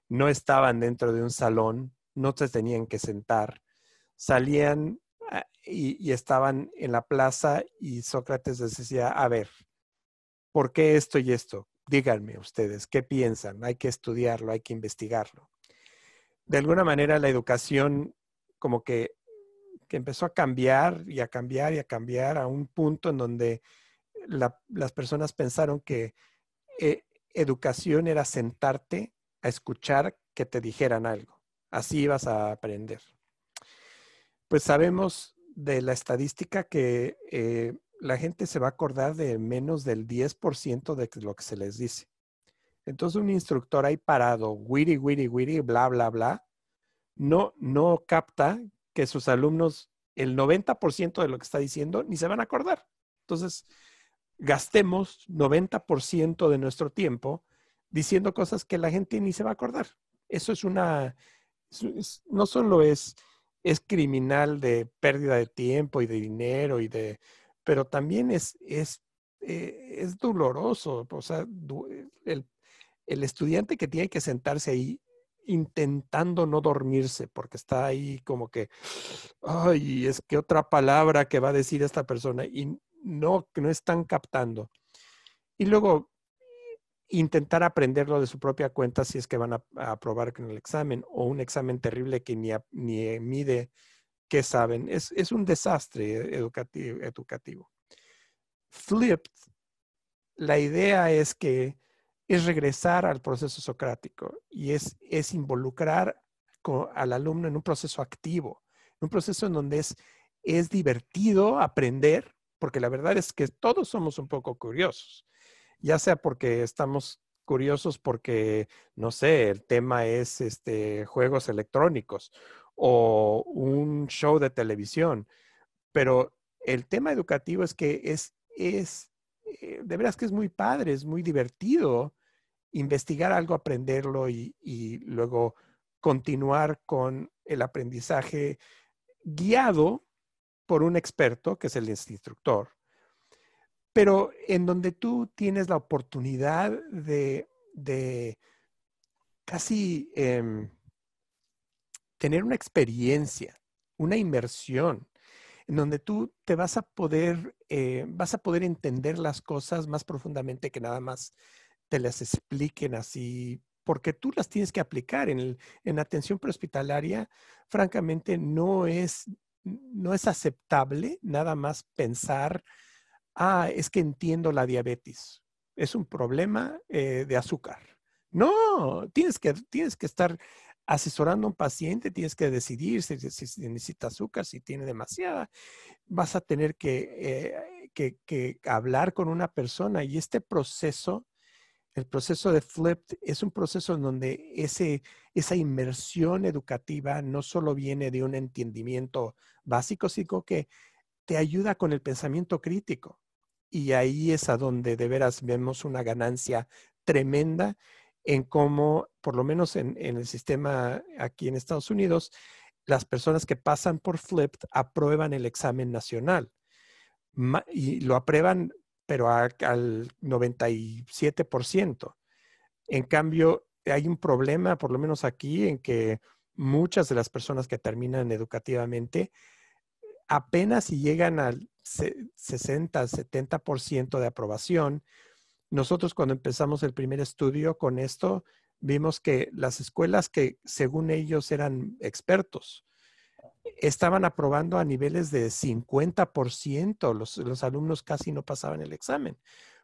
no estaban dentro de un salón, no se tenían que sentar, salían ah, y, y estaban en la plaza y Sócrates les decía, a ver, ¿por qué esto y esto? Díganme ustedes, ¿qué piensan? Hay que estudiarlo, hay que investigarlo. De alguna manera la educación como que, empezó a cambiar y a cambiar y a cambiar a un punto en donde las personas pensaron que eh, educación era sentarte a escuchar que te dijeran algo. Así ibas a aprender. Pues sabemos de la estadística que eh, la gente se va a acordar de menos del 10% de lo que se les dice. Entonces un instructor ahí parado, wiri, wiri, wiri, bla, bla, bla, no, no capta que sus alumnos el 90% de lo que está diciendo ni se van a acordar. Entonces, gastemos 90% de nuestro tiempo diciendo cosas que la gente ni se va a acordar. Eso es una, no solo es, es criminal de pérdida de tiempo y de dinero y de pero también es, es, eh, es doloroso. O sea, eh, el, el estudiante que tiene que sentarse ahí intentando no dormirse, porque está ahí como que, ay, es que otra palabra que va a decir esta persona y no, no están captando. Y luego intentar aprenderlo de su propia cuenta si es que van a, aprobar en el examen o un examen terrible que ni, ni mide que saben. Es, un desastre educativo, educativo. Flipped, la idea es que es regresar al proceso socrático y es, es involucrar al alumno en un proceso activo, un proceso en donde es, es divertido aprender, porque la verdad es que todos somos un poco curiosos, ya sea porque estamos curiosos porque, no sé, el tema es este, juegos electrónicos o un show de televisión. Pero el tema educativo es que es, es eh, de veras que es muy padre, es muy divertido investigar algo, aprenderlo y, luego continuar con el aprendizaje guiado por un experto, que es el instructor, pero en donde tú tienes la oportunidad de, de casi em, tener una experiencia, una inmersión, en donde tú te vas a poder, eh, vas a poder entender las cosas más profundamente que nada más te las expliquen así, porque tú las tienes que aplicar. En, el, en atención prehospitalaria, francamente, no es, no es aceptable nada más pensar, ah, es que entiendo la diabetes, es un problema eh, de azúcar. No, tienes que, tienes que estar asesorando a un paciente tienes que decidir si, necesita azúcar, si tiene demasiada. Vas a tener eh, que, hablar con una persona y este proceso el proceso de Flipped es un proceso en donde esa inmersión educativa no solo viene de un entendimiento básico, sino que te ayuda con el pensamiento crítico. Y ahí es a donde de veras vemos una ganancia tremenda en cómo, por lo menos en, el sistema aquí en Estados Unidos, las personas que pasan por Flipped aprueban el examen nacional y lo aprueban, pero al 97%. En cambio, hay un problema, por lo menos aquí, en que muchas de las personas que terminan educativamente apenas si llegan al 60, 70% de aprobación, nosotros cuando empezamos el primer estudio con esto, vimos que las escuelas que según ellos eran expertos, estaban aprobando a niveles de 50%, los, los alumnos casi no pasaban el examen,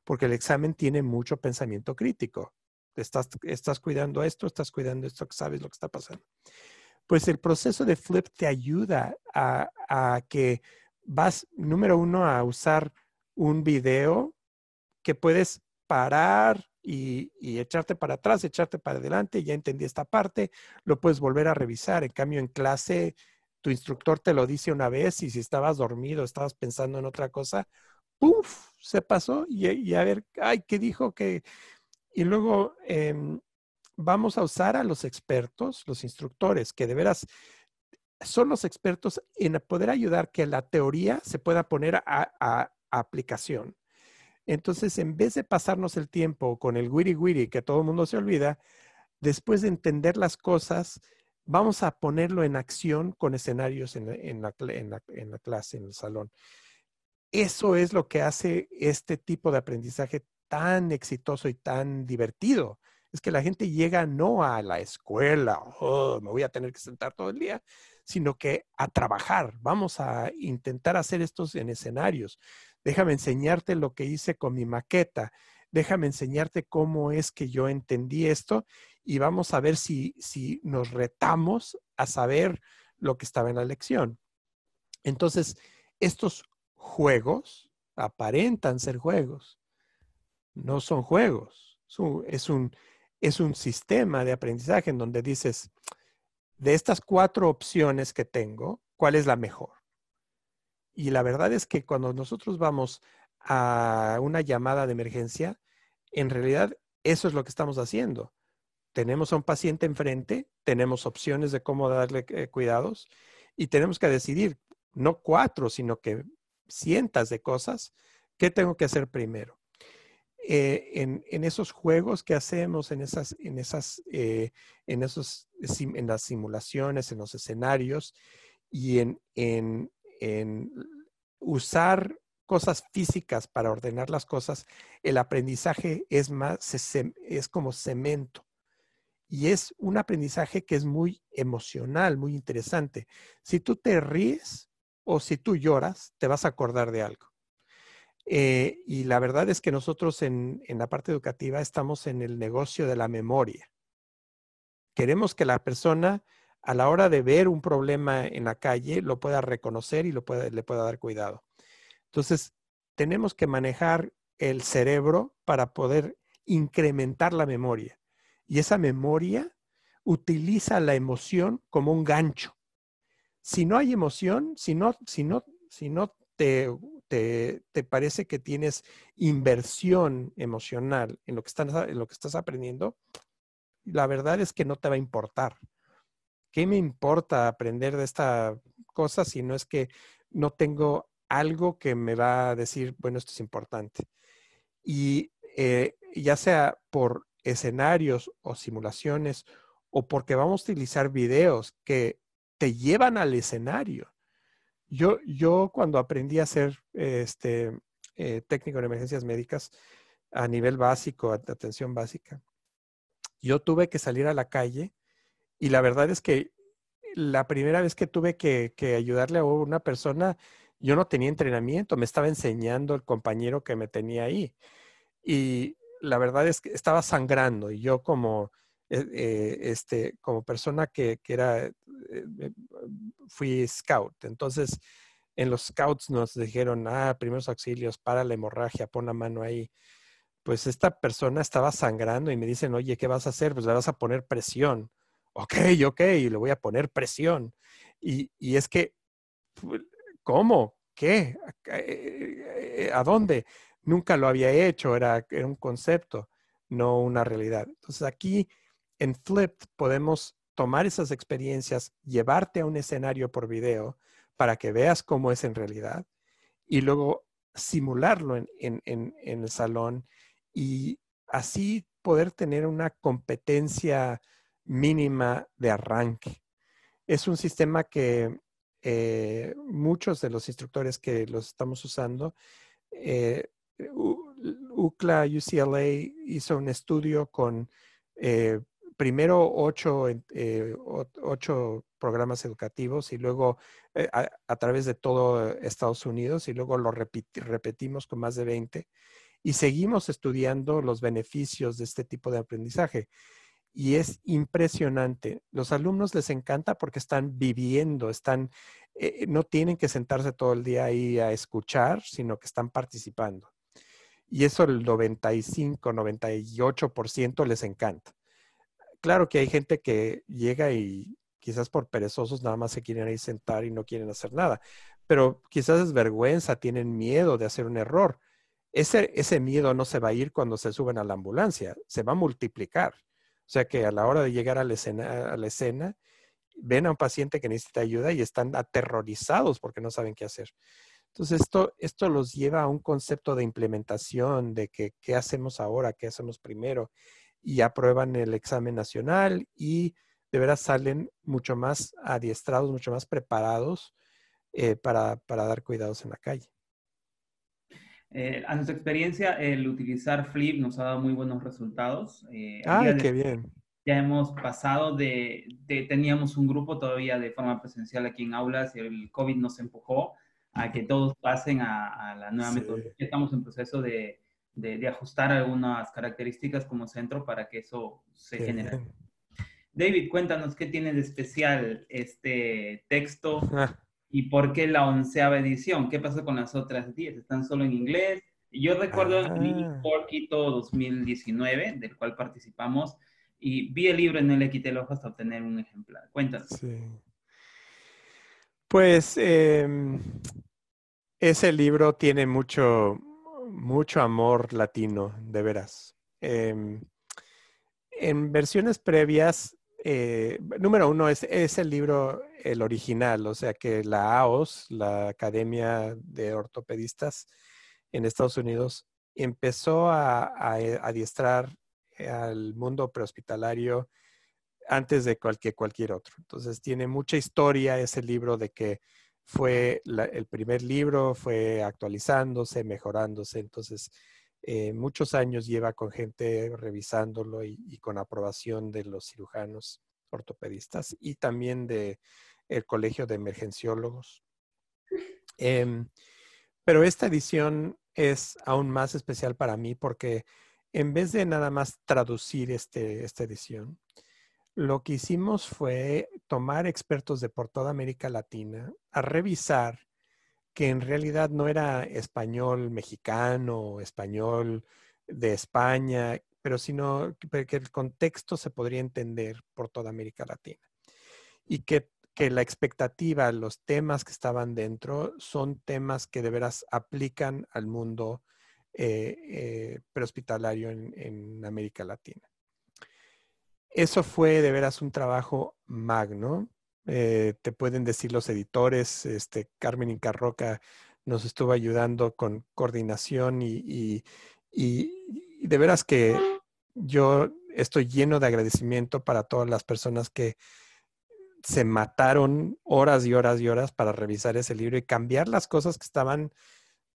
porque el examen tiene mucho pensamiento crítico. Estás, estás cuidando esto, estás cuidando esto, sabes lo que está pasando. Pues el proceso de Flip te ayuda a, a que vas, número uno, a usar un video que puedes parar y, echarte para atrás, echarte para adelante, ya entendí esta parte, lo puedes volver a revisar. En cambio, en clase, tu instructor te lo dice una vez y si estabas dormido, estabas pensando en otra cosa, ¡puf! Se pasó y, a ver, ¡ay! ¿Qué dijo? que Y luego em, vamos a usar a los expertos, los instructores, que de veras son los expertos en poder ayudar que la teoría se pueda poner a aplicación. Entonces, en vez de pasarnos el tiempo con el wiri wiri que todo el mundo se olvida, después de entender las cosas, vamos a ponerlo en acción con escenarios en, la, clase, en el salón. Eso es lo que hace este tipo de aprendizaje tan exitoso y tan divertido. Es que la gente llega no a la escuela, oh, me voy a tener que sentar todo el día, sino que a trabajar. Vamos a intentar hacer estos en escenarios déjame enseñarte lo que hice con mi maqueta, déjame enseñarte cómo es que yo entendí esto y vamos a ver si, si nos retamos a saber lo que estaba en la lección. Entonces, estos juegos aparentan ser juegos, no son juegos, es un, es un sistema de aprendizaje en donde dices, de estas cuatro opciones que tengo, ¿cuál es la mejor? Y la verdad es que cuando nosotros vamos a una llamada de emergencia, en realidad eso es lo que estamos haciendo. Tenemos a un paciente enfrente, tenemos opciones de cómo darle eh, cuidados y tenemos que decidir, no cuatro, sino que cientos de cosas, ¿qué tengo que hacer primero? Eh, en, esos juegos que hacemos, en, esas, en, esas, eh, en, esos, en las simulaciones, en los escenarios y en, en usar cosas físicas para ordenar las cosas, el aprendizaje es, más, es como cemento. Y es un aprendizaje que es muy emocional, muy interesante. Si tú te ríes o si tú lloras, te vas a acordar de algo. Eh, y la verdad es que nosotros en la parte educativa estamos en el negocio de la memoria. Queremos que la persona a la hora de ver un problema en la calle, lo pueda reconocer y lo le pueda dar cuidado. Entonces, tenemos que manejar el cerebro para poder incrementar la memoria. Y esa memoria utiliza la emoción como un gancho. Si no hay emoción, si no, si no, te, te, parece que tienes inversión emocional en lo, que en lo que estás aprendiendo, la verdad es que no te va a importar. ¿qué me importa aprender de esta cosa si no es que no tengo algo que me va a decir, bueno, esto es importante? Y eh, ya sea por escenarios o simulaciones o porque vamos a utilizar videos que te llevan al escenario. Yo, yo cuando aprendí a ser este, eh, técnico en emergencias médicas a nivel básico, atención básica, yo tuve que salir a la calle y la verdad es que la primera vez que tuve que, ayudarle a una persona, yo no tenía entrenamiento, me estaba enseñando el compañero que me tenía ahí. Y la verdad es que estaba sangrando y yo como, eh, eh, este, como persona que, era, eh, fui scout. Entonces, en los scouts nos dijeron, ah, primeros auxilios, para la hemorragia, pon la mano ahí. Pues esta persona estaba sangrando y me dicen, oye, ¿qué vas a hacer? Pues le vas a poner presión ok, ok, le voy a poner presión. Y, es que, pues, ¿cómo? ¿Qué? Eh, ¿A dónde? Nunca lo había hecho, era, un concepto, no una realidad. Entonces aquí en Flipped podemos tomar esas experiencias, llevarte a un escenario por video para que veas cómo es en realidad y luego simularlo en, en, en el salón y así poder tener una competencia mínima de arranque. Es un sistema que eh, muchos de los instructores que los estamos usando, eh, UCLA, UCLA hizo un estudio con eh, primero ocho, programas educativos y luego a, a, través de todo Estados Unidos y luego lo repetimos con más de 20 y seguimos estudiando los beneficios de este tipo de aprendizaje y es impresionante. Los alumnos les encanta porque están viviendo, están, eh, eh, no tienen que sentarse todo el día ahí a escuchar, sino que están participando. Y eso el 95, 98% les encanta. Claro que hay gente que llega y quizás por perezosos nada más se quieren ahí sentar y no quieren hacer nada, pero quizás es vergüenza, tienen miedo de hacer un error. Ese, ese miedo no se va a ir cuando se suben a la ambulancia, se va a multiplicar o sea que a la hora de llegar a la escena, a la escena ven a un paciente que necesita ayuda y están aterrorizados porque no saben qué hacer. Entonces, esto, esto los lleva a un concepto de implementación, de que qué hacemos ahora, qué hacemos primero, y aprueban el examen nacional y de veras salen mucho más adiestrados, mucho más preparados eh, para dar cuidados en la calle. Eh, a nuestra experiencia, el utilizar Flip nos ha dado muy buenos resultados. Ah, ¡Ay, qué bien! Ya hemos pasado de, teníamos un grupo todavía de forma presencial aquí en aulas y el COVID nos empujó a que todos pasen a, la nueva metodología. Estamos en proceso de, de, ajustar algunas características como centro para que eso se genere. David, cuéntanos qué tiene de especial este texto ah. ¿Y por qué la onceava edición? ¿Qué pasó con las otras diez? ¿Están solo en inglés? Yo recuerdo el ah. Quito 2019, del cual participamos, y vi el libro y no le quité el ojo hasta obtener un ejemplar. Cuéntanos. Pues em, ese libro tiene mucho, mucho amor latino, de veras. Em, en versiones previas eh, número uno, es, el libro, el original, o sea que la AOS, la Academia de Ortopedistas en Estados Unidos, empezó a, eh, adiestrar eh, al mundo prehospitalario antes de cualquier, cualquier otro. Entonces tiene mucha historia ese libro de que fue el primer libro, fue actualizándose, mejorándose. Entonces, eh, muchos años lleva con gente revisándolo y, con aprobación de los cirujanos ortopedistas y también de el Colegio de Emergenciólogos. Em, pero esta edición es aún más especial para mí porque en vez de nada más traducir este, esta edición, lo que hicimos fue tomar expertos de por toda América Latina a revisar que en realidad no era español mexicano, español de España, pero sino que el contexto se podría entender por toda América Latina. Y que, la expectativa, los temas que estaban dentro, son temas que de veras aplican al mundo eh, eh, prehospitalario en, en América Latina. Eso fue de veras un trabajo magno eh, te pueden decir los editores. Este, Carmen Incarroca nos estuvo ayudando con coordinación y, de veras que yo estoy lleno de agradecimiento para todas las personas que se mataron horas y horas y horas para revisar ese libro y cambiar las cosas que estaban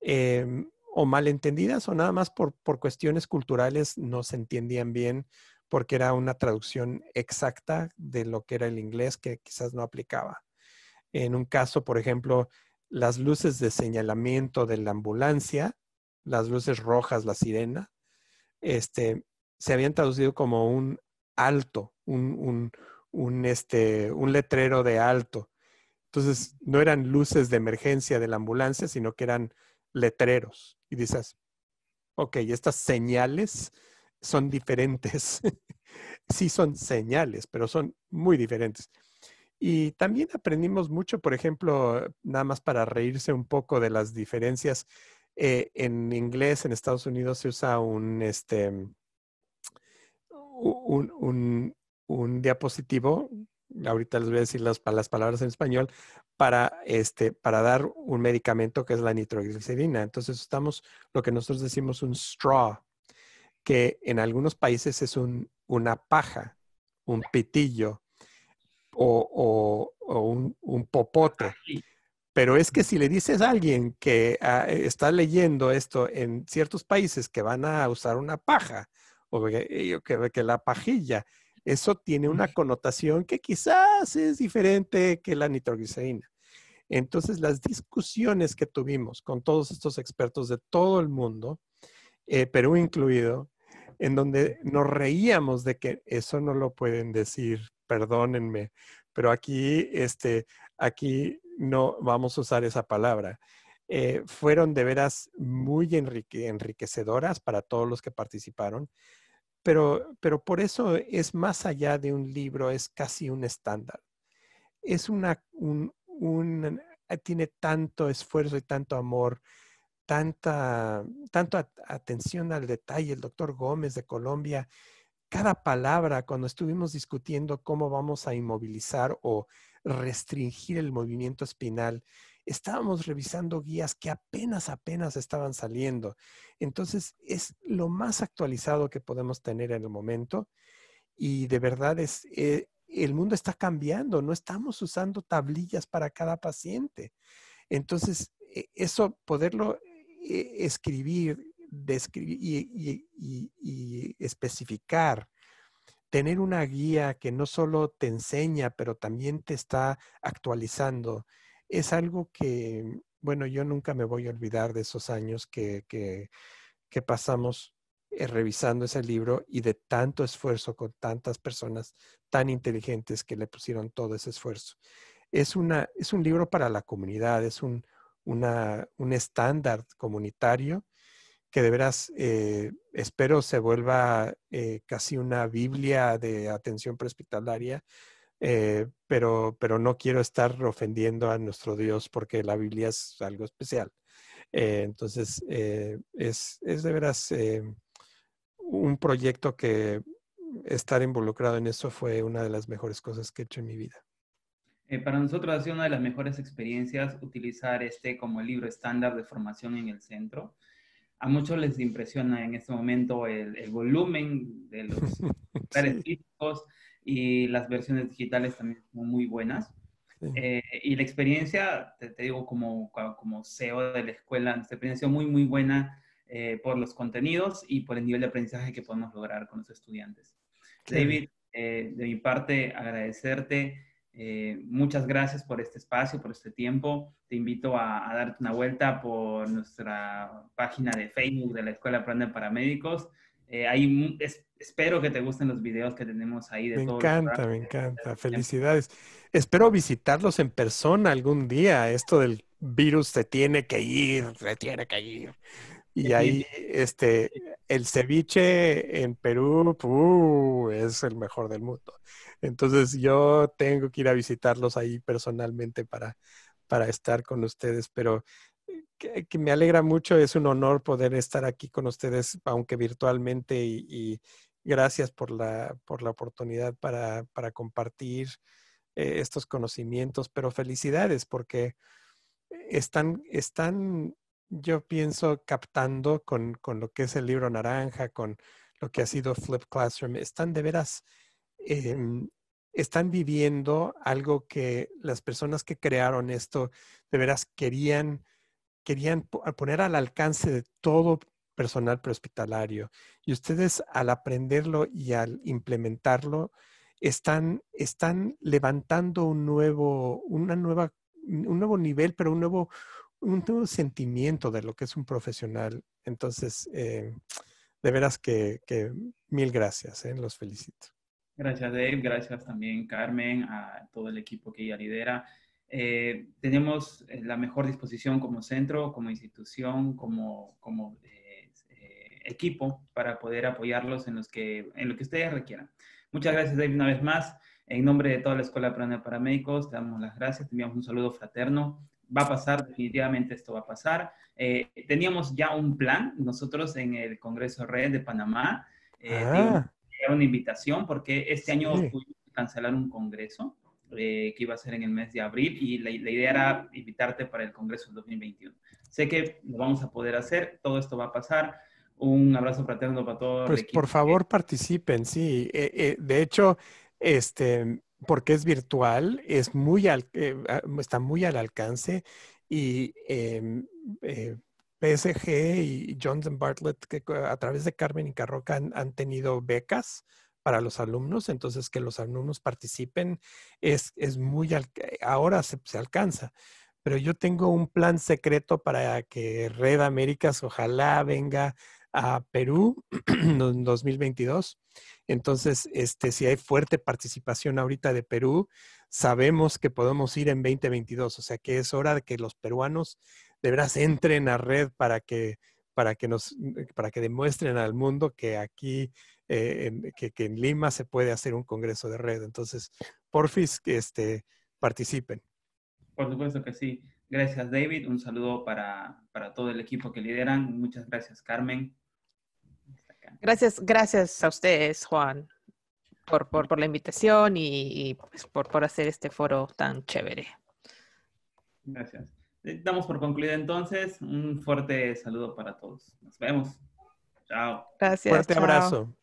eh, o malentendidas o nada más por cuestiones culturales no se entendían bien porque era una traducción exacta de lo que era el inglés que quizás no aplicaba. En un caso, por ejemplo, las luces de señalamiento de la ambulancia, las luces rojas, la sirena, este, se habían traducido como un alto, un, un este, letrero de alto. Entonces, no eran luces de emergencia de la ambulancia, sino que eran letreros. Y dices, ok, estas señales son diferentes. sí son señales, pero son muy diferentes. Y también aprendimos mucho, por ejemplo, nada más para reírse un poco de las diferencias. Eh, en inglés, en Estados Unidos se usa un, este, mm, un, diapositivo, ahorita les voy a decir las, las palabras en español, para, este, para dar un medicamento que es la nitroglicerina. Entonces usamos lo que nosotros decimos un straw que en algunos países es una paja, un pitillo o, un, un, popote. Ah, Pero es que si le dices a alguien que ah, eh, está leyendo esto en ciertos países que van a usar una paja o que, que la pajilla, eso tiene una connotación que quizás es diferente que la nitroglicerina. Entonces, las discusiones que tuvimos con todos estos expertos de todo el mundo, eh, Perú incluido, en donde nos reíamos de que eso no lo pueden decir, perdónenme, pero aquí, este, aquí no vamos a usar esa palabra. Eh, fueron de veras muy enriquecedoras para todos los que participaron, pero, pero por eso es más allá de un libro, es casi un estándar. Es una, un, tiene tanto esfuerzo y tanto amor tanta, tanto atención al detalle, el doctor Gómez de Colombia, cada palabra cuando estuvimos discutiendo cómo vamos a inmovilizar o restringir el movimiento espinal, estábamos revisando guías que apenas, apenas estaban saliendo. Entonces, es lo más actualizado que podemos tener en el momento y de verdad es, eh, el mundo está cambiando, no estamos usando tablillas para cada paciente. Entonces, e, eso poderlo e-, escribir, describir y, especificar, tener una guía que no solo te enseña, pero también te está actualizando, es algo que, bueno, yo nunca me voy a olvidar de esos años que, que, que pasamos eh, revisando ese libro y de tanto esfuerzo con tantas personas tan inteligentes que le pusieron todo ese esfuerzo. Es, una, es un libro para la comunidad, es un, un estándar comunitario que de veras eh, espero se vuelva eh, casi una biblia de atención prespitalaria eh, pero, pero no quiero estar ofendiendo a nuestro Dios porque la Biblia es algo especial. entonces, es, es, de veras un proyecto que estar involucrado en eso fue una de las mejores cosas que he hecho en mi vida. Eh, para nosotros ha sido una de las mejores experiencias utilizar este como libro estándar de formación en el centro. A muchos les impresiona en este momento el, volumen de los físicos y las versiones digitales también son muy buenas. Eh, y la experiencia, te, digo, como, como CEO de la escuela, nuestra experiencia muy, muy buena eh, por los contenidos y por el nivel de aprendizaje que podemos lograr con los estudiantes. David, de mi parte, agradecerte eh, muchas gracias por este espacio, por este tiempo. Te invito a, darte una vuelta por nuestra página de Facebook de la Escuela Aprende para Médicos. Eh, espero que te gusten los videos que tenemos ahí. me encanta, me encanta. Felicidades. Espero visitarlos en persona algún día. Esto del virus se tiene que ir, se tiene que ir. Y ahí, este, el ceviche en Perú uh, es el mejor del mundo. Entonces yo tengo que ir a visitarlos ahí personalmente para, para estar con ustedes, pero eh, que, me alegra mucho, es un honor poder estar aquí con ustedes, aunque virtualmente, y, gracias por la, por la oportunidad para, para compartir eh, estos conocimientos, pero felicidades porque están, están yo pienso, captando con lo que es el libro naranja, con lo que ha sido Flip Classroom, están de veras Em, están viviendo algo que las personas que crearon esto de veras querían, querían poner al alcance de todo personal prehospitalario. Y ustedes al aprenderlo y al implementarlo, están, están levantando un nuevo, una nueva, un nuevo nivel, pero un nuevo, un nuevo sentimiento de lo que es un profesional. Entonces, em, de veras que, mil gracias, eh, los felicito. Gracias, Dave. Gracias también, Carmen, a todo el equipo que ella lidera. Eh, tenemos eh, la mejor disposición como centro, como institución, como, como eh, equipo para poder apoyarlos en, los que, en lo que ustedes requieran. Muchas gracias, Dave, una vez más. En nombre de toda la Escuela de Paramédicos, te damos las gracias, te enviamos un saludo fraterno. Va a pasar, definitivamente esto va a pasar. teníamos ya un plan, nosotros en el Congreso Red de Panamá, ah una invitación porque este año cancelaron cancelar un congreso eh, que iba a ser en el mes de abril y la, idea era invitarte para el congreso 2021. Sé que lo vamos a poder hacer, todo esto va a pasar. Un abrazo fraterno para todos. Pues por favor participen, sí. Eh, eh, de hecho, este, porque es virtual, es muy está muy al alcance y em, eh, eh, PSG y Johnson Bartlett, que a través de Carmen y Carroca han, tenido becas para los alumnos, entonces que los alumnos participen es, muy, eh, ahora se, alcanza. Pero yo tengo un plan secreto para que Red Américas ojalá venga a Perú en 2022. Entonces, este, si hay fuerte participación ahorita de Perú, sabemos que podemos ir en 2022, o sea que es hora de que los peruanos de veras entren a red para que, para que, nos, mm, para que demuestren al mundo que aquí, eh, que, en Lima se puede hacer un congreso de red. Entonces, porfis, que este, participen. Por supuesto que sí. Gracias, David. Un saludo para, todo el equipo que lideran. Muchas gracias, Carmen. Gracias, gracias a ustedes, Juan, por, por, la invitación y, pues, por, por hacer este foro tan chévere. Gracias. Damos por concluida entonces. Un fuerte saludo para todos. Nos vemos. Chao. Gracias. Fuerte abrazo.